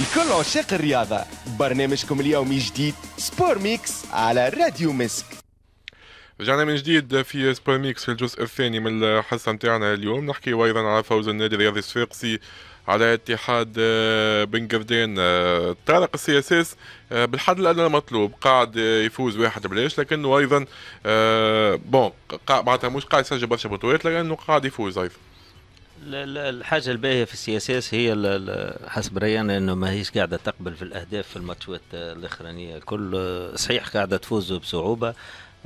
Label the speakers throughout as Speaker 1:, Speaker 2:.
Speaker 1: لكل عشاق الرياضة برنامجكم اليومي جديد سبور ميكس على راديو مسك رجعنا من جديد في سبور ميكس في الجزء الثاني من الحصه نتاعنا اليوم نحكي ايضا على فوز النادي الرياضي الصفاقسي على اتحاد آه، بن قردان آه، طارق السي اس آه، اس بالحد الادنى المطلوب قاعد يفوز واحد بلاش لكنه ايضا بون معناتها مش قاعد يسجل برشا بطولات لانه قاعد يفوز ايضا الحاجه الباهيه في السياسات هي
Speaker 2: حسب رايي انه ماهيش قاعده تقبل في الاهداف في الماتشات الاخرانيه كل صحيح قاعده تفوز بصعوبه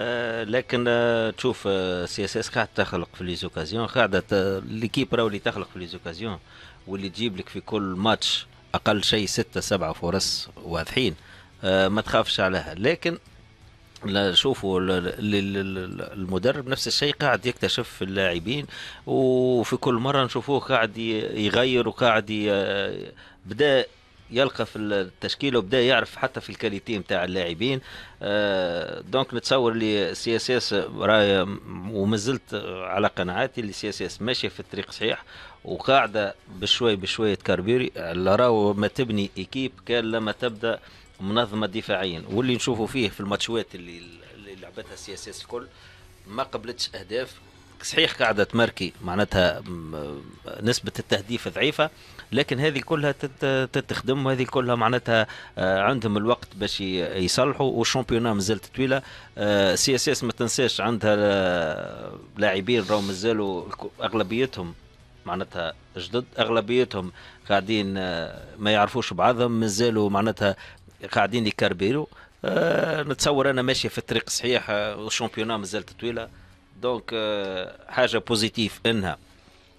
Speaker 2: آه، لكن آه، تشوف آه، سياسات قاعده تخلق في ليزوكازيون قاعده ليكيب راهو اللي تخلق في ليزوكازيون واللي تجيب لك في كل ماتش اقل شيء ستة سبعة فرص واضحين ما تخافش عليها لكن لا شوفوا المدرب نفس الشيء قاعد يكتشف اللاعبين وفي كل مره نشوفوه قاعد يغير وقاعد بدا يلقى في التشكيله وبدا يعرف حتى في الكاليتي نتاع اللاعبين آه، دونك نتصور لي سي اس اس راي ومازلت على قناعاتي اللي سي اس اس ماشيه في الطريق صحيح وقاعده بشوي بشوي تكربيري راهو ما تبني ايكيب كان لما تبدا آه منظمه دفاعيا واللي نشوفوا فيه في الماتشوات اللي اللي لعبتها سي اس اس الكل ما قبلتش اهداف صحيح قاعده ماركي معناتها نسبه التهديف ضعيفه لكن هذه كلها تتخدم وهذه كلها معناتها آه، عندهم الوقت باش يصلحوا والشامبيونا مازالت طويله آه، سي اس اس ما تنساش عندها آه، لاعبين راهم مازالوا اغلبيتهم معناتها جدد اغلبيتهم قاعدين ما يعرفوش بعضهم مازالوا معناتها قاعدين يكربيرو أه نتصور انا ماشي في الطريق الصحيح والشامبيونات آه، مازالت طويله دونك أه حاجه بوزيتيف انها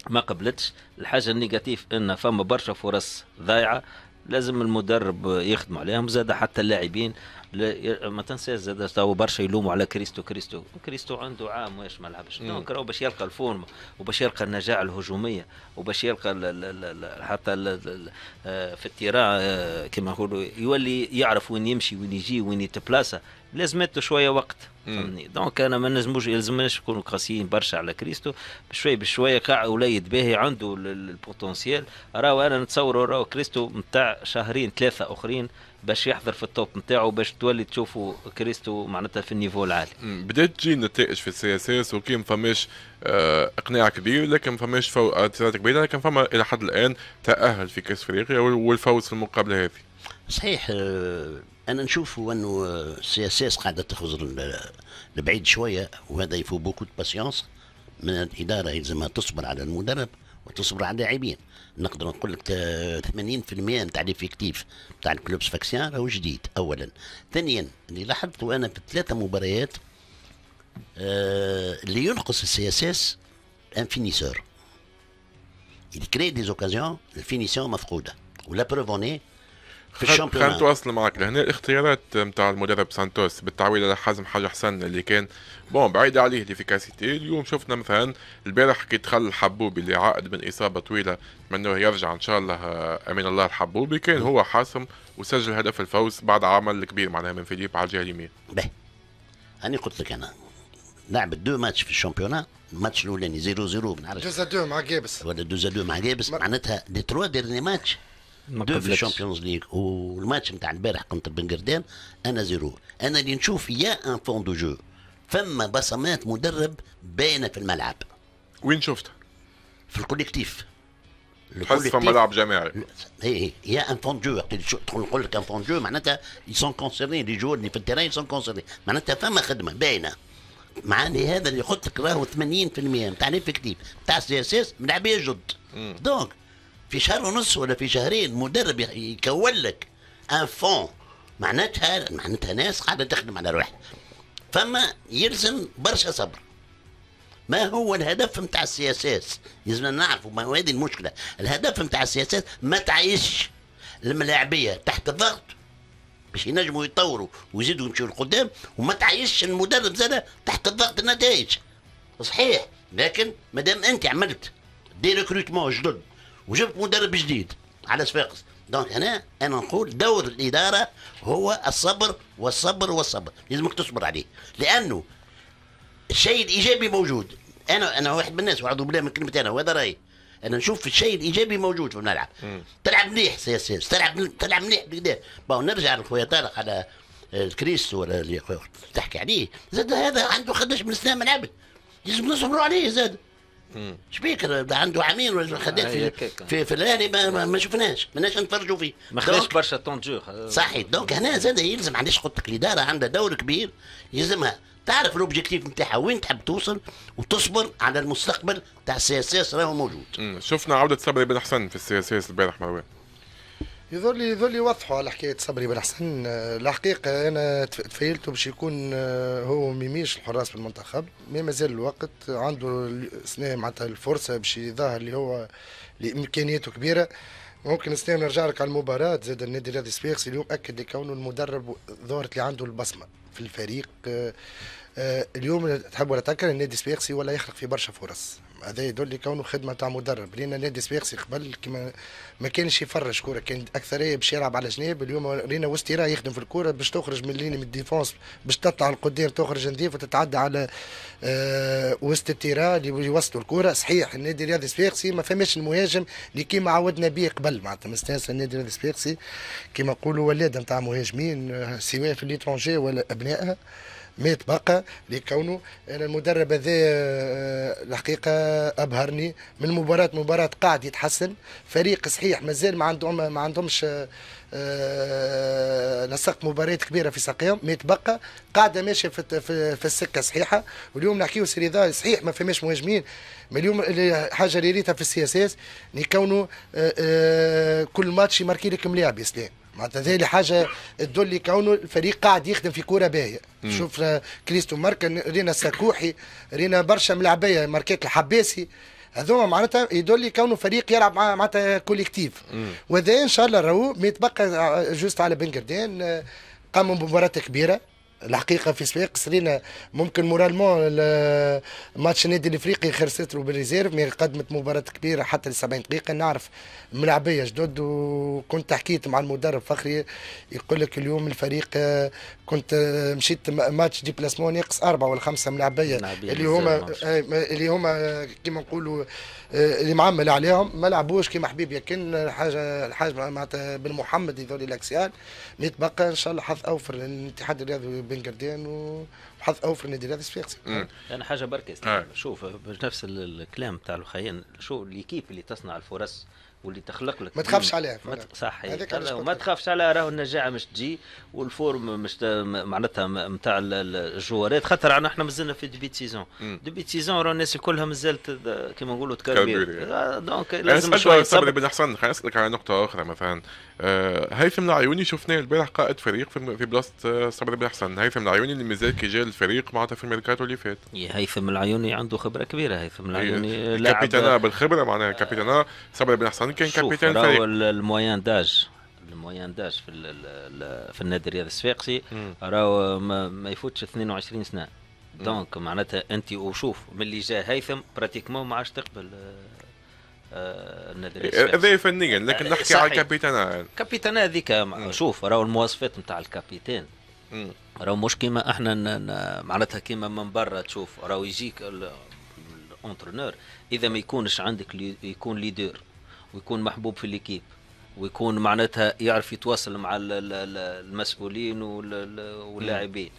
Speaker 2: ما قبلتش الحاجه النيجاتيف ان فما برشا فرص ضايعه لازم المدرب يخدم عليهم زاد حتى اللاعبين ما تنساش زاد تو برشا يلوموا على كريستو كريستو كريستو عنده عام واش ما لعبش دونك راهو باش يلقى الفورم وباش يلقى النجاعه الهجوميه وباش يلقى الـ الـ الـ حتى الـ الـ آه، في التيرا آه، كما نقولوا يولي يعرف وين يمشي وين يجي وين يتبلاصه لازمته شويه وقت فهمني دونك انا ما نجموش يلزمناش نكونوا قاسيين برشا على كريستو بشويه بشويه كاع وليد باهي عنده البوتنسيال راهو انا نتصور راهو كريستو نتاع شهرين ثلاثه اخرين باش يحضر في التوب نتاعو باش تولي تشوفوا
Speaker 1: كريستو معناتها في النيفو العالي بدات تجي النتائج في السي اس اس اوكي ما فماش آه، اقناع كبير لكن ما فماش فوز آه، كبيره لكن فما الى حد الان تاهل في كاس افريقيا والفوز في المقابله هذه
Speaker 3: صحيح آه، انا نشوف انه سي اس اس قاعده تخزر لبعيد شويه وهذا يفو بوكو دو باسيونس من الاداره يلزمها تصبر على المدرب وتصبر على اللاعبين نقدر نقول لك 80% نتاع ليفيكتيف نتاع الكلوبس فاكسيان راهو جديد اولا ثانيا اللي لاحظته انا في ثلاثه مباريات آه، اللي ينقص السي اس اس ان فينيسور il دي زوكازيون الفينيسيون مفقوده ولا بروفوني في الشامبيونات خلينا
Speaker 1: نتواصل معك لهنا الاختيارات نتاع المدرب سانتوس بالتعويض على حازم حاج حسن اللي كان بون بعيد عليه ليفيكاسيتي اليوم شفنا مثلا البارح كي دخل الحبوبي اللي عائد من اصابه طويله انه يرجع ان شاء الله آه، امين الله الحبوبي كان هو حاسم وسجل هدف الفوز بعد عمل كبير معناها من فيليب على الجهه اليمين. به انا قلت لك انا
Speaker 3: لعبت دو ماتش في الشامبيونات الماتش الاولاني 0 0 ما نعرفش 2 مع جابس ولا 2 مع جابس معناتها لي تروا ديرني ماتش دو في الشامبيونز ليغ والماتش نتاع البارح كنت بن قردان انا زيرو انا اللي نشوف يا ان فون دو جو فما بصمات مدرب باينه في الملعب وين شفتها؟ في الكوليكتيف تحس فما لاعب
Speaker 1: جماعي اي اي
Speaker 3: إيه. يا ان فون دو نقول لك ان فون دو معناتها يسون كونسيرني لي جور اللي في التيران يسون كونسيرني معناتها فما خدمه باينه معني هذا اللي قلت لك راهو 80% نتاع ليفكتيف نتاع سي اس اس ملاعبيه جد دونك في شهر ونص ولا في شهرين مدرب يكون لك ان فون معناتها معناتها ناس قاعده تخدم على روحها فما يلزم برشا صبر ما هو الهدف نتاع السياسات لازمنا نعرفوا ما هو هذه المشكله الهدف نتاع السياسات ما تعيش الملاعبيه تحت الضغط باش ينجموا يطوروا ويزيدوا يمشوا لقدام وما تعيش المدرب زاد تحت الضغط النتائج صحيح لكن مادام انت عملت دي ريكروتمون جدد وجبت مدرب جديد على صفاقس دونك هنا انا نقول دور الاداره هو الصبر والصبر والصبر لازمك تصبر عليه لانه الشيء الايجابي موجود انا انا واحد من الناس واعوذ بالله من كلمه انا وهذا رايي انا نشوف الشيء الايجابي موجود في الملعب تلعب مليح سي تلعب تلعب مليح بالكدا باو نرجع لخويا طارق على آه، الكريس ولا اللي تحكي عليه زاد هذا عنده قداش من سنه ملعب لازم نصبروا عليه زاد اش ده عنده عامين ولا خدات في, في, في الاهلي ما, ما شفناش ماناش نتفرجوا فيه ما خلاش
Speaker 2: برشا طونجور اه. صحيح دونك
Speaker 3: هنا زاد يلزم علاش قلت لك الاداره عندها دور كبير يلزمها تعرف الاوبجيكتيف نتاعها وين تحب توصل وتصبر على المستقبل تاع
Speaker 1: السي اس اس راهو موجود مم. شفنا عوده صبري بن حسن في السي اس اس البارح مروان
Speaker 4: يظل يظل يوضحوا على حكايه صبري بن حسن الحقيقه انا تفيلته باش يكون آه، هو ميميش الحراس في المنتخب مي مازال الوقت عنده سنه معناتها الفرصه باش يظهر اللي هو لامكانياته كبيره ممكن سنة نرجع لك على المباراة زاد النادي الرياضي صفاقسي اليوم أكد لكونه المدرب ظهرت اللي عنده البصمة في الفريق آه، آه، اليوم تحب ولا تكره النادي الصفاقسي ولا يخلق في برشا فرص هذا يدل كونه خدمه تاع مدرب لان نادي سبيغسي قبل كما ما كانش يفرش كوره كان اكثريه باش يلعب على جناب اليوم رينا وستيرا يخدم في الكوره باش تخرج من لين من الديفونس باش تطلع القدام تخرج نظيف وتتعدى على آه وسط التيرا اللي يوصلوا الكوره صحيح النادي الرياضي سبيغسي ما فماش المهاجم اللي كيما عودنا به قبل معناتها مستانس النادي الرياضي سبيغسي كيما نقولوا ولاده نتاع مهاجمين آه، سواء في ليترونجي ولا ابنائها مات بقى لكونه انا المدرب هذا آه، الحقيقه ابهرني من مباراه مباراه قاعد يتحسن فريق صحيح مازال ما عندهم ما عندهمش آه، آه، نسق مباريات كبيره في ساقيهم متبقى قاعده ماشيه في, في, في السكه صحيحه واليوم نحكيو سيريدا صحيح ما فماش مهاجمين ما اليوم حاجه اللي ريتها في السي اس اس كل ماتش يماركي لك ملاعب يا سلام معناتها هذه حاجه تدل كونه الفريق قاعد يخدم في كوره باهيه شوف آه، كريستو ماركا رينا السكوحي رينا برشا ملعبيه ماركات الحباسي هذوما معناتها يدل كونه فريق يلعب مع معناتها كوليكتيف وذا ان شاء الله راهو ما يتبقى آه، جوست على بن قردان آه، قاموا بمباراة كبيرة الحقيقه في سباق سرينا ممكن مورالمون ماتش النادي الافريقي له بالريزيرف مي قدمت مباراه كبيره حتى ل 70 دقيقه نعرف ملاعبيه جدد وكنت حكيت مع المدرب فخري يقول لك اليوم الفريق كنت آه، مشيت ماتش ديبلاسمون ناقص اربعه ولا خمسه من اللي هما آه، اللي هما آه، كيما نقولوا اللي معمل عليهم ما لعبوش كيما حبيبي كان حاجه الحاج معناتها بن محمد هذول الاكسيال نتبقى ان شاء الله حظ اوفر للاتحاد الرياضي بن قردان وحظ اوفر للنادي الرياضي الصفاقسي
Speaker 2: انا حاجه بركه شوف نفس الكلام تاع الخيان شوف ليكيب اللي تصنع الفرص واللي تخلق لك ما تخافش عليها ت... صح ما تخافش عليها راهو النجاعه مش تجي والفورم مش ت... معناتها نتاع الجوارات خاطر احنا مازلنا في ديبي سيزون ديبي سيزون راهو الناس كلها مازالت كيما نقولوا تكبر دونك آه، لازم شويه صبر بن
Speaker 1: حسن نسالك على نقطه اخرى مثلا آه هيثم العيوني شفناه البارح قائد فريق في, بلاصه آه، صبري بن حسن هيثم العيوني اللي مازال كي جا الفريق معناتها في الميركاتو اللي فات هيثم العيوني عنده خبره كبيره هيثم العيوني إيه، لاعب كابيتانا بالخبره معناها كابيتانا صبري بن حسن يمكن الفريق راهو المويان
Speaker 2: داج المويان داج في في النادي الرياضي الصفاقسي راهو ما, ما يفوتش 22 سنه دونك معناتها انت وشوف من اللي جا هيثم براتيكمون ما عادش تقبل هذا آه، آه، إيه، فنيا لكن آه، نحكي على الكابيتان الكابيتان هذيك شوف راهو المواصفات نتاع الكابيتان راهو مش كيما احنا معناتها كيما من برا تشوف راهو يجيك الانترونور اذا ما يكونش عندك يكون ليدر ويكون محبوب في الليكيب ويكون معناتها يعرف يتواصل مع المسؤولين واللاعبين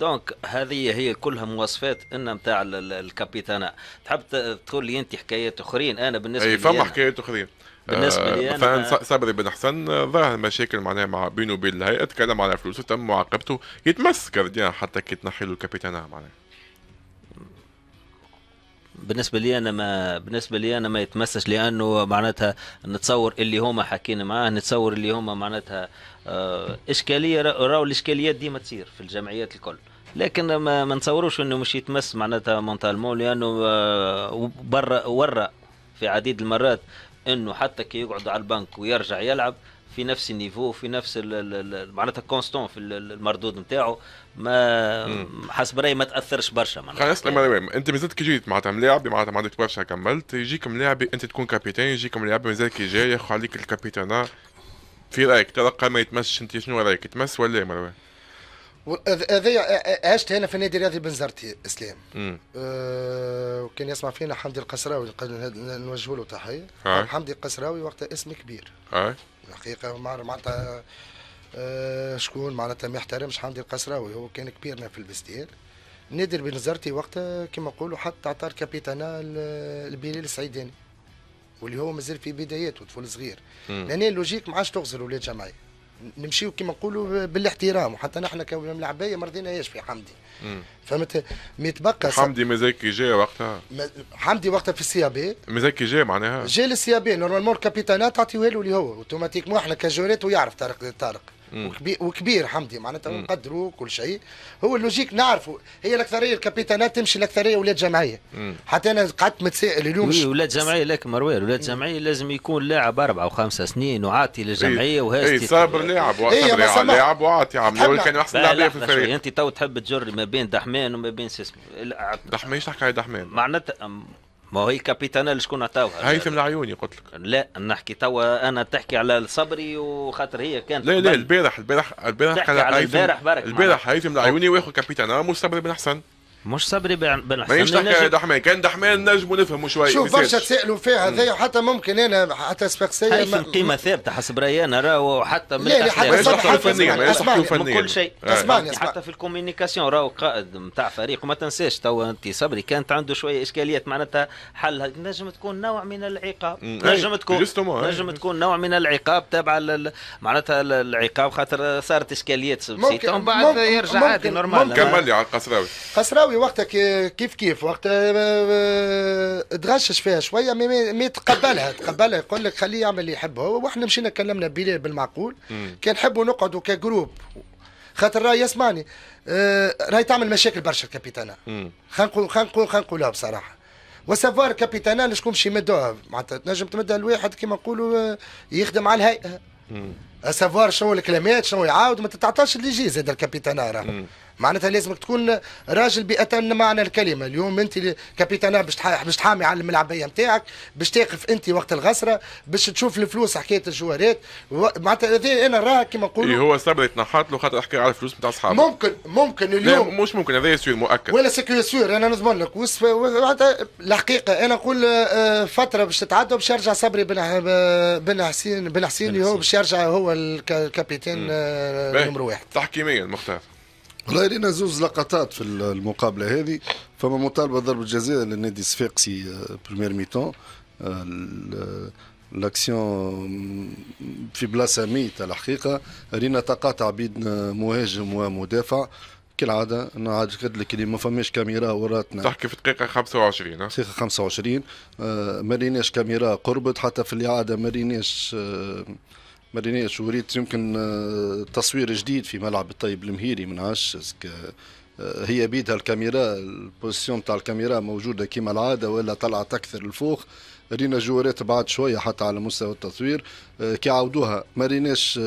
Speaker 2: دونك هذه هي كلها مواصفات ان نتاع الكابيتانا تحب تقول لي انت حكايات اخرين انا بالنسبه لي فما
Speaker 1: حكايات اخرين بالنسبه آه، لي مثلا صبري بن حسن ظاهر مشاكل معناها مع بينه وبين الهيئه تكلم على فلوسه تم معاقبته يتمسك حتى كي تنحي له الكابيتانا معناها بالنسبه لي انا
Speaker 2: ما بالنسبه لي انا ما يتمسش لانه معناتها نتصور اللي هما حكينا معاه نتصور اللي هما معناتها آه، اشكاليه راهو الاشكاليات ديما تصير في الجمعيات الكل لكن ما, ما نتصوروش انه مش يتمس معناتها مونتالمون لانه آه، برا ورا في عديد المرات انه حتى كي يقعد على البنك ويرجع يلعب في نفس النيفو في نفس معناتها كونستون في المردود نتاعو ما حسب رايي ما تاثرش برشا معناتها خلاص لما يعني.
Speaker 1: انت مازلت كي جيت معناتها ملاعب معناتها ما عندك برشا كملت يجيك ملاعب انت تكون كابيتان يجيك ملاعب مازال كي جاي ياخذ عليك الكابيتانا في رايك تلقى ما يتمسش انت شنو رايك يتمس ولا يا مروان؟
Speaker 4: هذايا عشت انا في النادي الرياضي بن زرتي اسلام أه وكان يسمع فينا حمدي القسراوي نوجه له تحيه حمدي القسراوي وقتها اسم كبير أه؟ الحقيقه معناتها آه، شكون معناتها ما يحترمش حمدي القسراوي هو كان كبيرنا في البستير نادر بنزرتي وقتها كما نقولوا حتى عطار كابيتانا البلال السعيداني واللي هو مازال في بداياته طفل صغير لان اللوجيك ما عادش تغزل ولاد جمعيه نمشيو كما نقولوا بالاحترام وحتى نحن كملاعبيه ما رضيناش في حمدي فهمت ما يتبقى
Speaker 1: حمدي كي جا وقتها
Speaker 4: حمدي وقتها في السي بي
Speaker 1: كي جا معناها جا
Speaker 4: للسي بي نورمالمون الكابيتانات تعطيوها له اللي هو اوتوماتيكمون احنا كجوريت ويعرف طارق طارق وكبير, وكبير حمدي معناتها نقدروا كل شيء هو اللوجيك نعرفوا هي الاكثريه الكابيتانات تمشي الاكثريه ولاد جمعيه حتى انا قعدت متسائل
Speaker 2: اليوم وي ولاد جمعيه لك مروان ولاد جمعيه لازم يكون لاعب اربع وخمسة سنين وعاطي للجمعيه وهذا اي صابر لاعب لاعب وعاطي عم كان احسن لاعب في الفريق انت تو تحب تجر ما بين دحمان وما بين سيسمو دحمان ايش تحكي على دحمان؟ معناتها ما هي كابيتانا شكون عطاوها هيثم العيوني قلت لك لا نحكي توا انا تحكي على الصبري وخاطر هي كانت لا لا
Speaker 1: البارح البارح البارح البارح برك البارح هيثم العيوني واخو كابيتانا الصبري بن حسن مش صبري بن حسن ماهيش تحكي على دحمان كان دحمان نجموا نفهموا شوي شوف برشا تسالوا فيها هذايا
Speaker 4: وحتى ممكن انا حتى سباقسية هاي ما... قيمة
Speaker 1: ثابتة حسب رأيي انا
Speaker 2: راهو حتى من لا لا حتى في فنيا من كل شيء آه. اسمعني حتى في الكوميونيكاسيون راهو قائد نتاع فريق وما تنساش تو انت صبري كانت عنده شوية اشكاليات معناتها حلها نجم تكون نوع من العقاب نجم تكون نجم تكون نوع من العقاب تابع معناتها العقاب خاطر صارت اشكاليات ومن بعد يرجع عادي نورمال
Speaker 4: كمل
Speaker 1: لي على القصراوي
Speaker 4: قصراوي الهاوي وقتها كيف كيف وقتها تغشش آه، آه، فيها شويه مي, تقبلها تقبلها يقول لك خليه يعمل اللي يحبه واحنا مشينا كلمنا بلال بالمعقول كان نحبوا نقعدوا كجروب خاطر راي اسمعني آه، راهي راي تعمل مشاكل برشا الكابيتانا خلينا نقول خلينا نقولها بصراحه وسافوار كابيتانا شكون باش يمدوها معناتها تنجم تمدها لواحد كيما نقولوا يخدم على الهيئه سافوار شنو الكلمات شنو يعاود ما تتعطاش اللي يجي زاد الكابيتانا راه معناتها لازمك تكون راجل بأتن معنى الكلمة اليوم أنت كابيتانا باش تحامي على الملعبية نتاعك باش تقف أنت وقت الغسرة باش تشوف الفلوس حكاية الجوارات معناتها هذا أنا راه كما نقول إيه،
Speaker 1: هو السبب يتنحط له خاطر حكاية على الفلوس نتاع أصحابه
Speaker 4: ممكن ممكن اليوم
Speaker 1: مش ممكن هذا يسير مؤكد ولا
Speaker 4: سكيور يسير أنا نضمن لك الحقيقة أنا نقول آه، آه، فترة باش تتعدى باش يرجع صبري بن بن حسين بن حسين هو باش يرجع هو الكابيتان آه، نمرو
Speaker 1: واحد تحكيميا مختار
Speaker 5: لنا زوز لقطات في المقابله هذه فما مطالبه ضربه جزاء للنادي الصفاقسي بريمير آه، ميتون آه، لاكسيون في بلاصه ميتة الحقيقه رينا تقاطع بين آه، مهاجم ومدافع كالعاده انا عاد قلت لك اللي ما فماش كاميرا وراتنا تحكي
Speaker 1: في دقيقه 25 ها دقيقه 25
Speaker 5: ما ريناش كاميرا قربت حتى في الاعاده ما ريناش مدينية شهوريت يمكن آه، تصوير جديد في ملعب الطيب المهيري من عش آه، هي بيدها الكاميرا البوزيسيون تاع الكاميرا موجودة كما العادة ولا طلعت أكثر الفوق رينا جواريت بعد شوية حتى على مستوى التصوير آه، كي عاودوها ما ريناش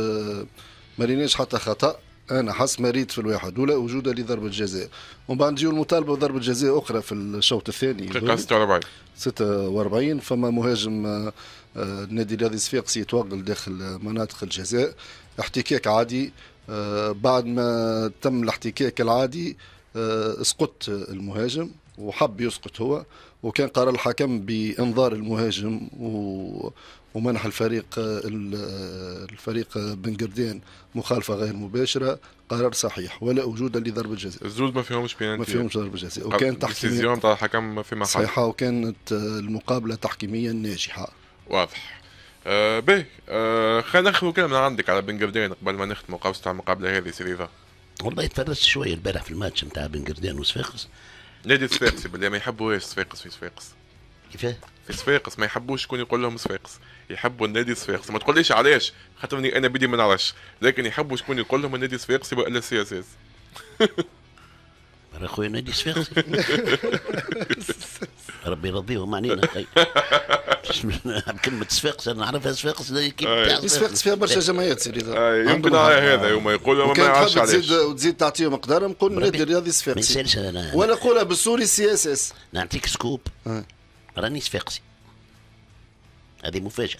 Speaker 5: ما حتى خطأ انا حس مريض في الواحد ولا وجود لضربه جزاء ومن بعد نجيو المطالبه بضربه جزاء اخرى في الشوط الثاني دقيقه 46 46 فما مهاجم النادي آه، الرياضي الصفاقسي يتوغل داخل مناطق الجزاء احتكاك عادي آه، بعد ما تم الاحتكاك العادي آه، اسقط المهاجم وحب يسقط هو وكان قرار الحكم بانظار المهاجم و ومنح الفريق الفريق بن قردين مخالفه غير مباشره قرار صحيح ولا وجود لضربه جزاء
Speaker 1: الزوز ما فيهمش بينالتي ما فيهمش ضربه جزاء وكان تحكيميا تاع الحكم ما فيما صحيحه
Speaker 5: وكانت المقابله تحكيميا ناجحه
Speaker 1: واضح آه باهي آه خلينا ناخذ كلام من عندك على بن قردين قبل ما نختم قوس تاع المقابله هذه سيدي
Speaker 5: والله تفرجت شويه البارح في الماتش
Speaker 3: نتاع بن قردين وصفاقس
Speaker 1: نادي صفاقس بالله ما يحبوهاش صفاقس في صفاقس كيفاه؟ في صفاقس ما يحبوش شكون يقول لهم صفاقس يحبوا النادي صفاقس ما تقوليش علاش خاطرني انا بدي ما نعرفش لكن يحبوا شكون يقول لهم النادي صفاقسي الا سي اس اس اخويا نادي صفاقس ربي يرضيهم علينا
Speaker 3: بكلمة صفاقس انا نعرفها صفاقس صفاقس فيها برشا
Speaker 5: جمعيات سي رضا يمكن هذا يوم يقول ما يعرفش علاش تزيد تعطيهم مقدار نقول النادي الرياضي صفاقسي ولا نقولها بالسوري سي اس اس نعطيك سكوب راني
Speaker 3: صفاقسي هذه مفاجأة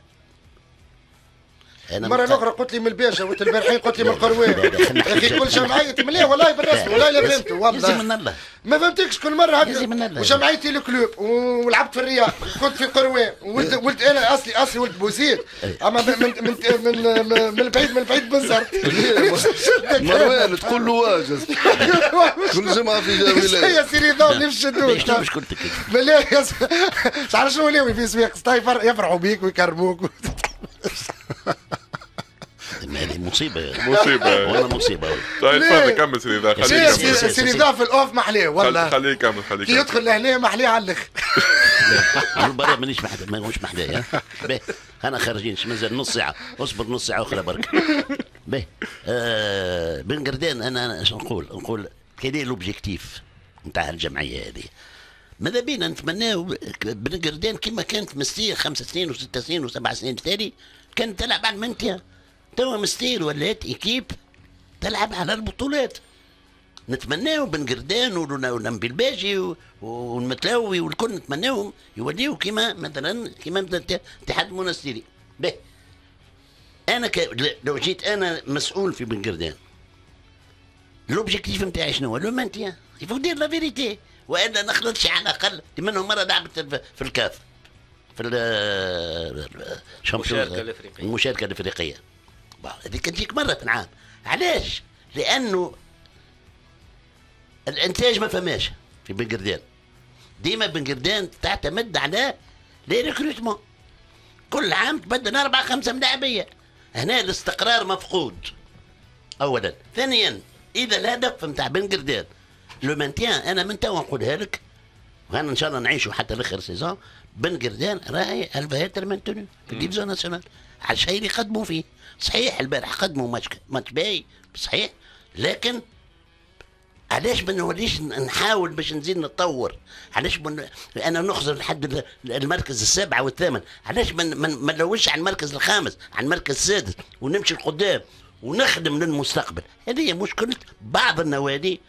Speaker 3: أنا مرة أخرى
Speaker 4: قلت لي من الباشا وأنت البارحين قلت لي من القروان أخي كل جمعية مليح والله بالرسم والله لا فهمت والله من الله ما فهمتكش كل مرة هكا وجمعيتي الكلوب ولعبت في الرياض كنت في قروان ولد إيه. ولد أنا أصلي أصلي ولد بوزيد إيه. أما من من من من البعيد من البعيد بنزر مروان تقول له واجز كل جمعة في ولاية يا سيدي ضوء نعم. نمشي الدول شنو لك بالله يا سيدي شنو ولاوي في سويق طيب، يفرحوا بيك ويكرموك
Speaker 3: هذه مصيبه مصيبه والله مصيبه طيب تفضل كمل سيدي ذا خليه سيدي ذا
Speaker 4: في الاوف ما احلاه والله خليه
Speaker 3: يكمل خليه كمل يدخل
Speaker 4: الاهليه ما احلاه على الاخر
Speaker 3: برا مانيش محدا مانيش محدايا انا خارجين مازال نص ساعه اصبر نص ساعه اخرى برك باهي بن قردان انا شنقول نقول نقول كاين لوبجيكتيف نتاع الجمعيه هذه ماذا بينا نتمناو بن قردان كما كانت مستير خمس سنين وست سنين وسبع سنين تالي كانت تلعب على المنتيا توا مستير ولات ايكيب تلعب على البطولات نتمناو بن قردان ونبي الباجي والمتلاوي والكل نتمناهم يوليو كما مثلا كما اتحاد المنستيري به انا ك... لو جيت انا مسؤول في بن قردان لوبجيكتيف نتاعي شنو هو لو مانتيان يفو دير لا فيريتي والا نخلطش على الاقل منهم مره لعبت في الكاف في المشاركه الافريقيه المشاركه الافريقيه هذيك تجيك مره في العام علاش؟ لانه الانتاج ما فماش في بن قردان ديما بن قردان تعتمد على لي ريكروتمون كل عام تبدل اربعه خمسه ملاعبيه هنا الاستقرار مفقود اولا ثانيا اذا الهدف نتاع بن قرداد لو مانتيان انا من توا نقولها لك وانا ان شاء الله نعيشوا حتى لاخر سيزون بن قردان راهي الفياتر مانتوني في التلفزيون ناسيونال على الشيء اللي قدموا فيه صحيح البارح قدموا ماتش ماتش باي صحيح لكن علاش ما نوليش نحاول باش نزيد نتطور علاش من... انا نخزر لحد المركز السابع والثامن علاش ما من... نلوش على المركز الخامس على المركز السادس ونمشي لقدام ونخدم للمستقبل هذه مشكلة بعض النوادي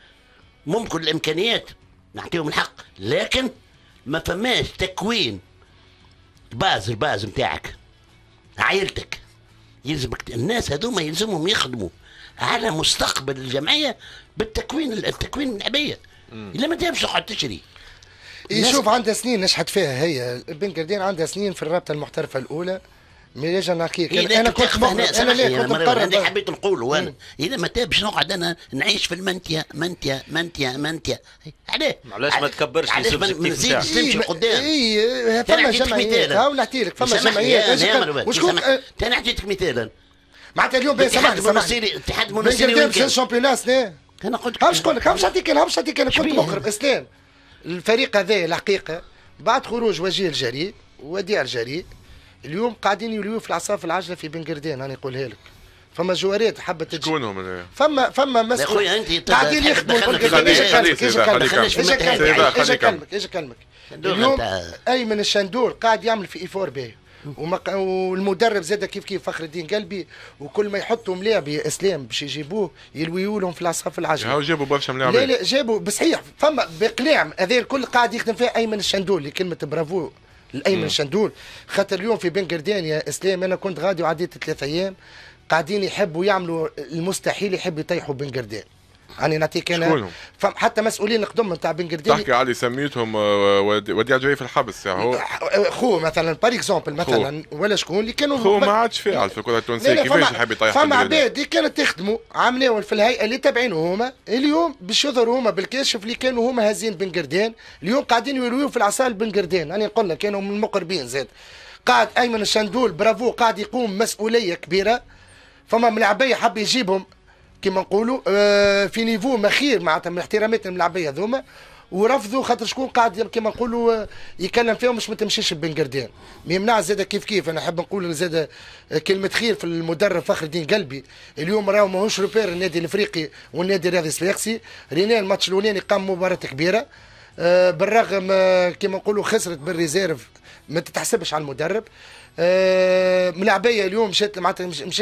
Speaker 3: ممكن الإمكانيات نعطيهم الحق لكن ما فماش تكوين الباز الباز نتاعك عائلتك يلزمك الناس هذوما يلزمهم يخدموا على مستقبل الجمعيه بالتكوين التكوين العبيه الا ما تهمش تقعد تشري يشوف
Speaker 4: إيه، عندها سنين نشحت فيها هي بن
Speaker 3: قردين عندها سنين في الرابطه المحترفه الاولى مي اجا نحكيك إيه، انا كنت مقرر انا ليه كنت مقرر هذا حبيت نقوله انا اذا ما تابش نقعد انا نعيش في المنتيا منتيا منتيا منتيا علاه
Speaker 2: علاش ما تكبرش علاش ما نزيدش نمشي إيه، قدام
Speaker 3: اي فما جمعيات هاو نحكي لك فما جمعيات وشكون انا حكيت مثالا
Speaker 4: معناتها اليوم بين سمحت منصيري اتحاد منصيري مش الشامبيونات سنه انا قلت همش نقول لك همش نعطيك همش نعطيك انا كنت مقرب اسلام الفريق هذا الحقيقه بعد خروج وجيه الجري وديع الجري اليوم قاعدين يوليو في العصا في العجله في بنجردين انا نقولها لك فما جواريات حبت تجي شكونهم هما فما فما مسؤول خويا انت قاعدين يخدموا ايش اكلمك ايش كلمك ايش اكلمك اليوم ايمن الشندور قاعد يعمل في ايفور باهي ومق... والمدرب زاد كيف كيف فخر الدين قلبي وكل ما يحطوا ملاعب يا اسلام باش يجيبوه يلويوا لهم في العصاف العجله
Speaker 1: هاو جابوا برشا ملاعب لا لا
Speaker 4: جابوا بصحيح فما بقلاع هذا الكل قاعد يخدم فيه ايمن الشندول كلمه برافو الايمن شندول خاطر اليوم في بن قردان يا اسلام انا كنت غادي وعديت ثلاثة ايام قاعدين يحبوا يعملوا المستحيل يحبوا يطيحوا بن قردان انا نعطيك انا حتى مسؤولين القدم نتاع بن قرديلي تحكي
Speaker 1: علي سميتهم آه، وديع جاي في الحبس يعني هو
Speaker 4: خو مثلا بار اكزومبل مثلا ولا شكون اللي كانوا خو ما عادش فاعل
Speaker 1: في الكره التونسيه كيفاش يحب يطيح فما عباد
Speaker 4: اللي كانت تخدموا عاملين في الهيئه اللي تابعينه هما اليوم باش يظهروا هما بالكاشف اللي كانوا هما هازين بن قردان اليوم قاعدين يولويو في العصا بن قردان يعني نقول لك كانوا من المقربين زاد قاعد ايمن الشندول برافو قاعد يقوم مسؤوليه كبيره فما من عبيه حب يجيبهم كيما نقولوا آه، في نيفو مخير معناتها من احترامات الملاعبيه هذوما ورفضوا خاطر شكون قاعد كما نقولوا آه، يكلم فيهم باش ما تمشيش بن قردان يمنع زاد كيف كيف انا نحب نقول زاد آه، كلمه خير في المدرب فخر الدين قلبي اليوم راهو ماهوش روبير النادي الافريقي والنادي الرياضي السفاقسي رينا الماتش الاولاني قام مباراه كبيره بالرغم كما نقولوا خسرت بالريزيرف ما تتحسبش على المدرب آه، ملاعبيه اليوم مشات معناتها مش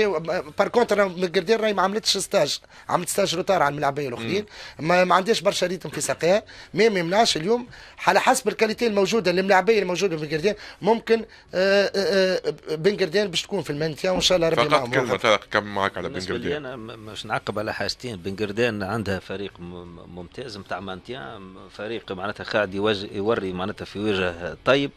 Speaker 4: بار كونتر مكردير راهي ما عملتش ستاج عملت ستاج روتار على الملاعبيه الاخرين ما, ما عندهاش برشا ريتم في ساقيها ما يمنعش اليوم على حسب الكاليتي الموجوده الملاعبيه الموجوده في بنقردين ممكن آه، آه، بنقردين باش تكون في المانتيا وان شاء الله ربي فقط كلمه
Speaker 1: كم
Speaker 2: معك على بنقردين انا باش نعقب على حاجتين بنقردين عندها فريق ممتاز نتاع مانتيا فريق معناتها قاعد يوري معناتها في وجه طيب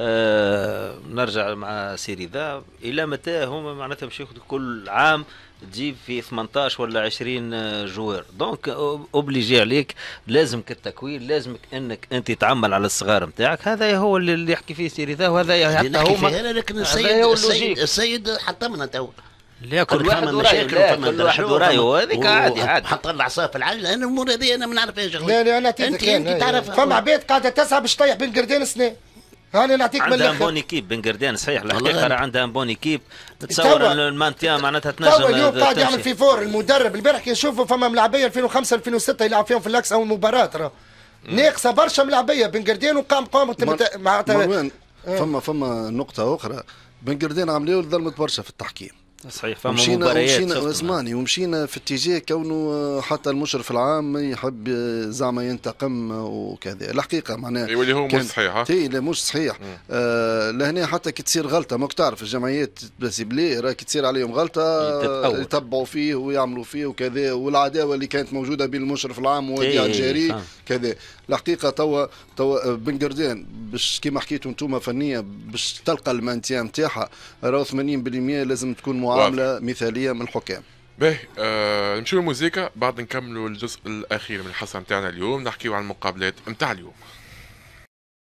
Speaker 2: أه نرجع مع سيري سيريزا الى متى هما معناتها باش ياخذوا كل عام تجيب في 18 ولا 20 آه، جوار دونك اوبليجي عليك لازمك التكوين لازمك انك انت تعمل على الصغار نتاعك هذا هو اللي يحكي فيه سيريزا وهذا حتى هما لكن السيد السيد, السيد حطمنا تو لا كل
Speaker 3: واحد ورايه كل واحد ورايه هذيك عادي عادي حط العصا في العجل انا الامور هذه انا ما نعرفهاش لا لا انا انت انت
Speaker 4: تعرف فما عباد قاعده تسعى باش تطيح بين قردين سنين هاني نعطيك من عندها بوني
Speaker 2: كيب بن قردان صحيح الحقيقه راه عندها بوني كيب تصور المانتيا معناتها تنجم اليوم قاعد يعمل في
Speaker 4: فور المدرب البارح كي نشوفوا فما ملاعبيه 2005 2006 يلعب فيهم في الاكس اول مباراه راه ناقصه برشا ملاعبيه بن قردان وقام قام معناتها
Speaker 5: آه. فما فما نقطه اخرى بن قردان عملوا ظلمت برشا في التحكيم
Speaker 2: صحيح فما ومشينا مباريات ومشينا
Speaker 5: اسمعني ومشينا في اتجاه كونه حتى المشرف العام يحب زعما ينتقم وكذا الحقيقه معناها يولي هو مش صحيح تي لا مش صحيح آه لهنا حتى كي تصير غلطه ماك تعرف الجمعيات بلاسي بلي راكي تصير عليهم غلطه يتبعوا فيه ويعملوا فيه وكذا والعداوه اللي كانت موجوده بين المشرف العام ووادي الجاري كذا الحقيقه توا توا آه، بن قردان باش كيما حكيتوا انتم فنيا باش تلقى المانتيا نتاعها راهو 80% لازم تكون معامله واضح. مثاليه من الحكام
Speaker 1: باهي آه نمشيو الموسيقى بعد نكملوا الجزء الاخير من الحصه نتاعنا اليوم نحكيو على المقابلات نتاع اليوم